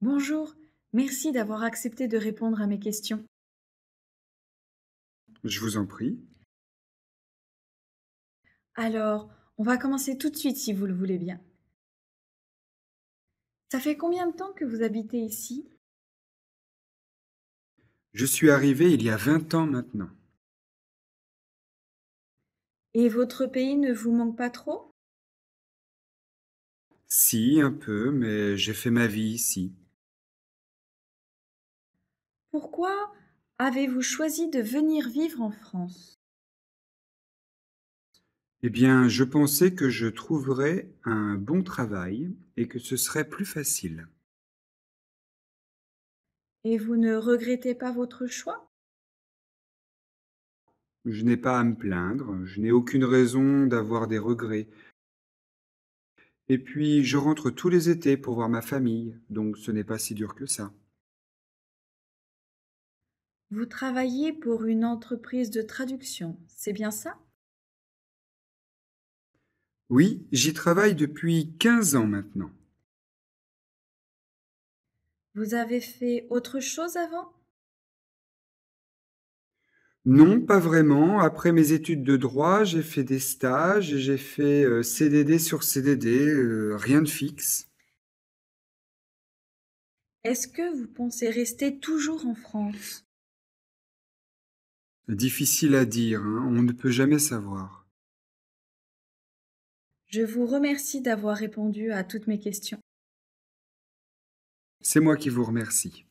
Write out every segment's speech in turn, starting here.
Bonjour, merci d'avoir accepté de répondre à mes questions. Je vous en prie. Alors, on va commencer tout de suite si vous le voulez bien. Ça fait combien de temps que vous habitez ici Je suis arrivé il y a 20 ans maintenant. Et votre pays ne vous manque pas trop Si, un peu, mais j'ai fait ma vie ici. Pourquoi avez-vous choisi de venir vivre en France Eh bien, je pensais que je trouverais un bon travail et que ce serait plus facile. Et vous ne regrettez pas votre choix je n'ai pas à me plaindre, je n'ai aucune raison d'avoir des regrets. Et puis, je rentre tous les étés pour voir ma famille, donc ce n'est pas si dur que ça. Vous travaillez pour une entreprise de traduction, c'est bien ça Oui, j'y travaille depuis 15 ans maintenant. Vous avez fait autre chose avant non, pas vraiment. Après mes études de droit, j'ai fait des stages et j'ai fait euh, CDD sur CDD, euh, rien de fixe. Est-ce que vous pensez rester toujours en France Difficile à dire, hein. on ne peut jamais savoir. Je vous remercie d'avoir répondu à toutes mes questions. C'est moi qui vous remercie.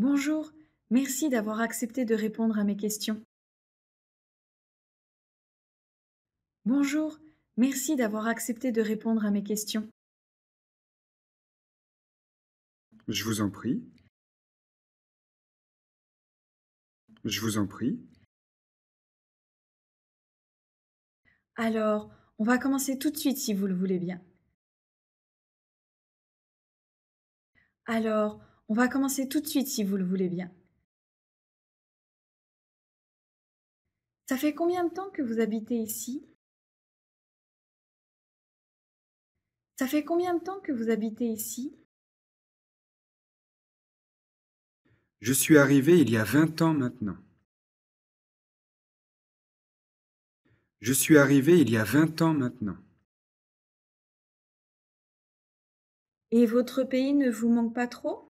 Bonjour, merci d'avoir accepté de répondre à mes questions. Bonjour, merci d'avoir accepté de répondre à mes questions. Je vous en prie. Je vous en prie. Alors, on va commencer tout de suite si vous le voulez bien. Alors, on va commencer tout de suite si vous le voulez bien. Ça fait combien de temps que vous habitez ici Ça fait combien de temps que vous habitez ici Je suis arrivé il y a vingt ans maintenant. Je suis arrivé il y a 20 ans maintenant. Et votre pays ne vous manque pas trop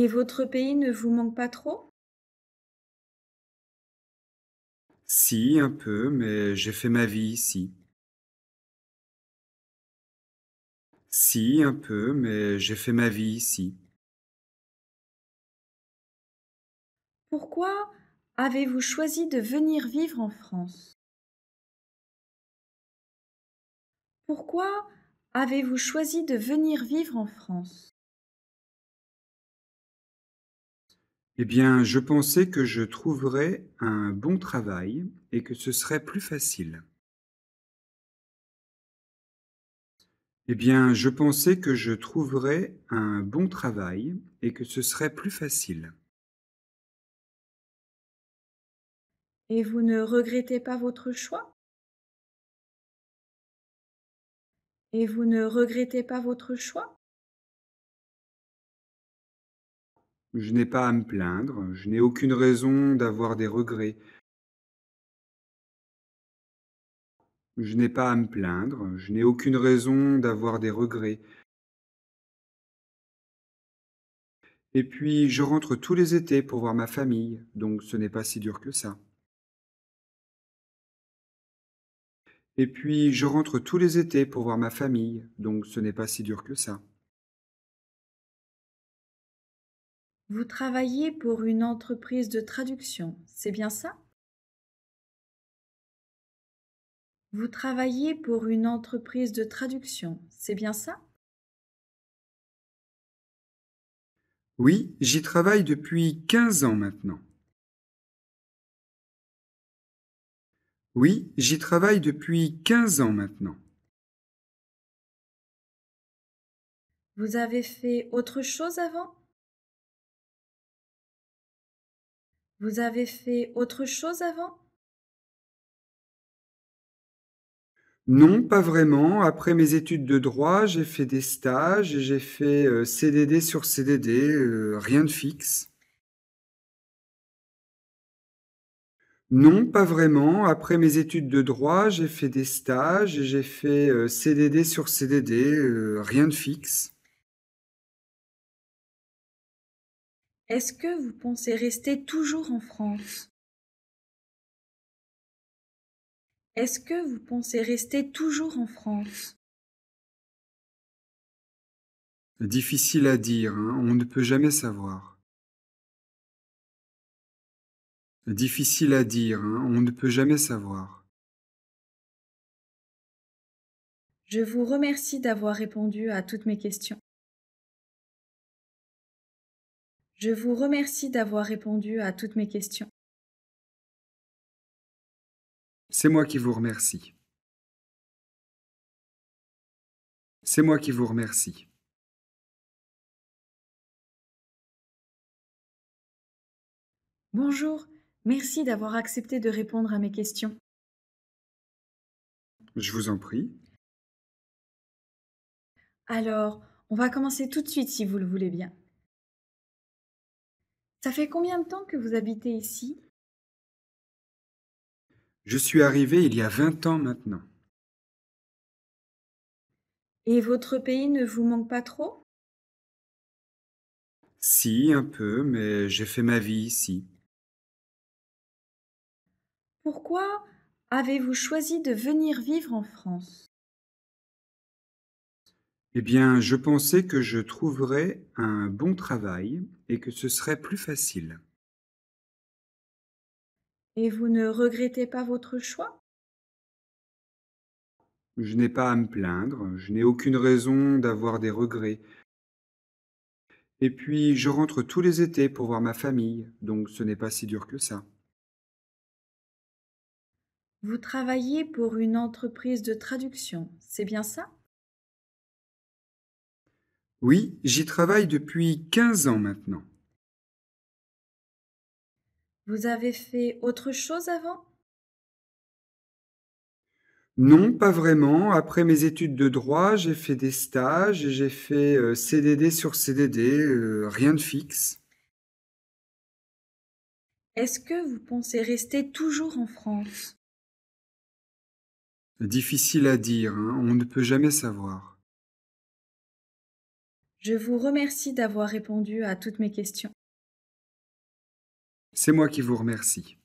Et votre pays ne vous manque pas trop Si, un peu, mais j'ai fait ma vie ici. Si, un peu, mais j'ai fait ma vie ici. Pourquoi avez-vous choisi de venir vivre en France Pourquoi avez-vous choisi de venir vivre en France Eh bien, je pensais que je trouverais un bon travail et que ce serait plus facile. Eh bien, je pensais que je trouverais un bon travail et que ce serait plus facile. Et vous ne regrettez pas votre choix Et vous ne regrettez pas votre choix Je n'ai pas à me plaindre, je n'ai aucune raison d'avoir des regrets. Je n'ai pas à me plaindre, je n'ai aucune raison d'avoir des regrets. Et puis, je rentre tous les étés pour voir ma famille, donc ce n'est pas si dur que ça. Et puis, je rentre tous les étés pour voir ma famille, donc ce n'est pas si dur que ça. Vous travaillez pour une entreprise de traduction, c'est bien ça Vous travaillez pour une entreprise de traduction, c'est bien ça Oui, j'y travaille depuis 15 ans maintenant. Oui, j'y travaille depuis 15 ans maintenant. Vous avez fait autre chose avant Vous avez fait autre chose avant Non, pas vraiment. Après mes études de droit, j'ai fait des stages et j'ai fait euh, CDD sur CDD, euh, rien de fixe. Non, pas vraiment. Après mes études de droit, j'ai fait des stages et j'ai fait euh, CDD sur CDD, rien de fixe. Est-ce que vous pensez rester toujours en France Est-ce que vous pensez rester toujours en France Difficile à dire, hein. on ne peut jamais savoir. Difficile à dire, hein. on ne peut jamais savoir. Je vous remercie d'avoir répondu à toutes mes questions. Je vous remercie d'avoir répondu à toutes mes questions. C'est moi qui vous remercie. C'est moi qui vous remercie. Bonjour, merci d'avoir accepté de répondre à mes questions. Je vous en prie. Alors, on va commencer tout de suite si vous le voulez bien. Ça fait combien de temps que vous habitez ici Je suis arrivé il y a vingt ans maintenant. Et votre pays ne vous manque pas trop Si, un peu, mais j'ai fait ma vie ici. Pourquoi avez-vous choisi de venir vivre en France eh bien, je pensais que je trouverais un bon travail et que ce serait plus facile. Et vous ne regrettez pas votre choix Je n'ai pas à me plaindre, je n'ai aucune raison d'avoir des regrets. Et puis, je rentre tous les étés pour voir ma famille, donc ce n'est pas si dur que ça. Vous travaillez pour une entreprise de traduction, c'est bien ça oui, j'y travaille depuis 15 ans maintenant. Vous avez fait autre chose avant Non, pas vraiment. Après mes études de droit, j'ai fait des stages et j'ai fait euh, CDD sur CDD, euh, rien de fixe. Est-ce que vous pensez rester toujours en France Difficile à dire, hein. on ne peut jamais savoir. Je vous remercie d'avoir répondu à toutes mes questions. C'est moi qui vous remercie.